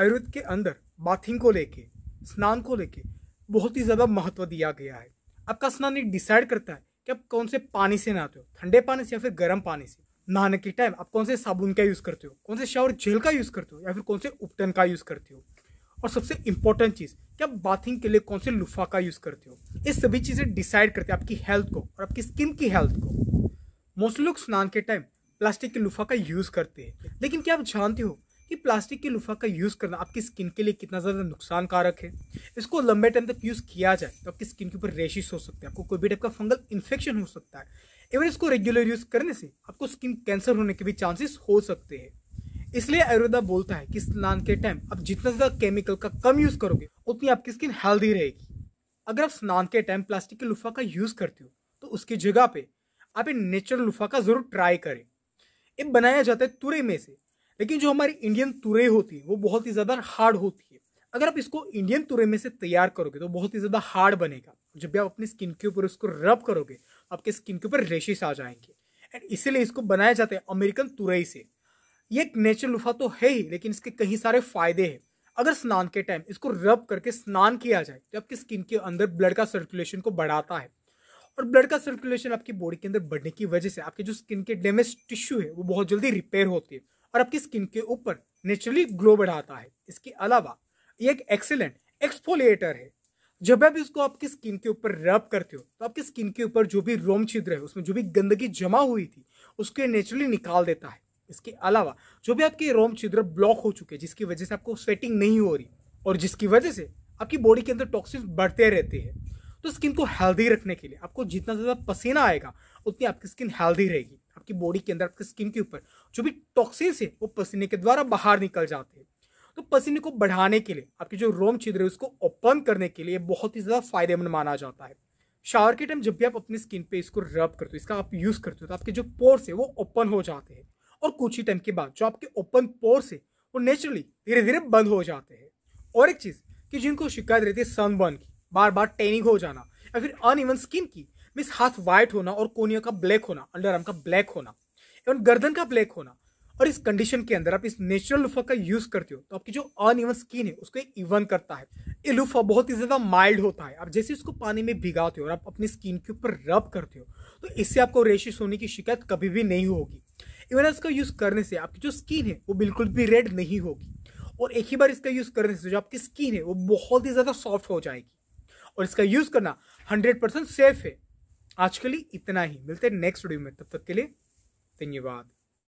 आयुर्वेद के अंदर बाथिंग को लेके स्नान को लेके बहुत ही ज़्यादा महत्व दिया गया है आपका स्नान ये डिसाइड करता है कि आप कौन से पानी से नहाते हो ठंडे पानी से या फिर गर्म पानी से नहाने के टाइम आप कौन से साबुन का यूज़ करते हो कौन से शावर जेल का यूज़ करते हो या फिर कौन से उपटन का यूज़ करते हो और सबसे इंपॉर्टेंट चीज़ कि आप बाथिंग के लिए कौन से लुफा का यूज़ करते हो ये सभी चीज़ें डिसाइड करते हैं आपकी हेल्थ को और आपकी स्किन की हेल्थ को मोस्टली लोग स्नान के टाइम प्लास्टिक के लुफा का यूज़ करते हैं लेकिन क्या आप जानते हो कि प्लास्टिक के लुफा का यूज़ करना आपकी स्किन के लिए कितना ज़्यादा नुकसानकारक है इसको लंबे टाइम तक यूज़ किया जाए तो आपकी स्किन के ऊपर रेशिस हो सकते हैं आपको कोई भी टाइप का फंगल इन्फेक्शन हो सकता है इवन इसको रेगुलर यूज़ करने से आपको स्किन कैंसर होने के भी चांसेस हो सकते हैं इसलिए आयुर्वेदा बोलता है कि स्नान के टाइम आप जितना ज़्यादा केमिकल का कम यूज़ करोगे उतनी आपकी स्किन हेल्दी रहेगी अगर आप स्नान के टाइम प्लास्टिक के लुफा का यूज़ करते हो तो उसकी जगह पे आप एक नेचुरल लुफा का ज़रूर ट्राई करें ये बनाया जाता है तुरई में से लेकिन जो हमारी इंडियन तुरे होती है वो बहुत ही ज़्यादा हार्ड होती है अगर आप इसको इंडियन तुरे में से तैयार करोगे तो बहुत ही ज़्यादा हार्ड बनेगा जब भी आप अपनी स्किन के ऊपर उसको रब करोगे आपके स्किन के ऊपर रेशेस आ जाएंगे एंड इसीलिए इसको बनाया जाता है अमेरिकन तुरई से ये एक नेचुरल लुफा तो है ही लेकिन इसके कई सारे फायदे हैं अगर स्नान के टाइम इसको रब करके स्नान किया जाए तो आपकी स्किन के अंदर ब्लड का सर्कुलेशन को बढ़ाता है और ब्लड का सर्कुलेशन आपकी बॉडी के अंदर बढ़ने की वजह से आपके जो स्किन के डैमेज टिश्यू है वो बहुत जल्दी रिपेयर होती है और आपकी स्किन के ऊपर नेचुरली ग्लो बढ़ाता है इसके अलावा ये एक एक्सेलेंट एक्सफोलिएटर है जब आप इसको आपकी स्किन के ऊपर रब करते हो तो आपकी स्किन के ऊपर जो भी रोम छिद्र है उसमें जो भी गंदगी जमा हुई थी उसको नेचुरली निकाल देता है इसके अलावा जो भी आपके रोम छिद्र ब्लॉक हो चुके हैं जिसकी वजह से आपको स्वेटिंग नहीं हो रही और जिसकी वजह से आपकी बॉडी के अंदर टॉक्सिन बढ़ते रहते हैं तो स्किन को हेल्दी रखने के लिए आपको जितना ज़्यादा पसीना आएगा उतनी आपकी स्किन हेल्दी रहेगी आपकी बॉडी के अंदर आपकी स्किन के ऊपर जो भी टॉक्सिन्स है वो पसीने के द्वारा बाहर निकल जाते हैं तो पसीने को बढ़ाने के लिए आपके जो रोम छिद्र है उसको ओपन करने के लिए बहुत ही ज़्यादा फायदेमंद माना जाता है शावर के टाइम जब भी आप अपनी स्किन पे इसको रब करते हो इसका आप यूज़ करते हो तो आपके जो पोर्स है वो ओपन हो जाते हैं और कुछ ही टाइम के बाद जो आपके ओपन पोर्स है वो नेचुरली धीरे धीरे बंद हो जाते हैं और एक चीज़ कि जिनको शिकायत रहती है सनबर्न की बार बार टेनिंग हो जाना या फिर अन स्किन की मीन्स हाथ व्हाइट होना और कोनिया का ब्लैक होना अंडर आर्म का ब्लैक होना एवं गर्दन का ब्लैक होना और इस कंडीशन के अंदर आप इस नेचुरल लुफा का यूज करते हो तो आपकी जो अनइवन स्किन है उसको इवन करता है ये लुफा बहुत ही ज्यादा माइल्ड होता है आप जैसे इसको पानी में भिगाते हो और आप अपनी स्किन के ऊपर रब करते हो तो इससे आपको रेशिस होने की शिकायत कभी भी नहीं होगी इवन इसका यूज करने से आपकी जो स्किन है वो बिल्कुल भी रेड नहीं होगी और एक ही बार इसका यूज करने से जो आपकी स्किन है वो बहुत ही ज्यादा सॉफ्ट हो जाएगी और इसका यूज करना हंड्रेड परसेंट सेफ है आज के लिए इतना ही मिलते हैं नेक्स्ट वीडियो में तब तक के लिए धन्यवाद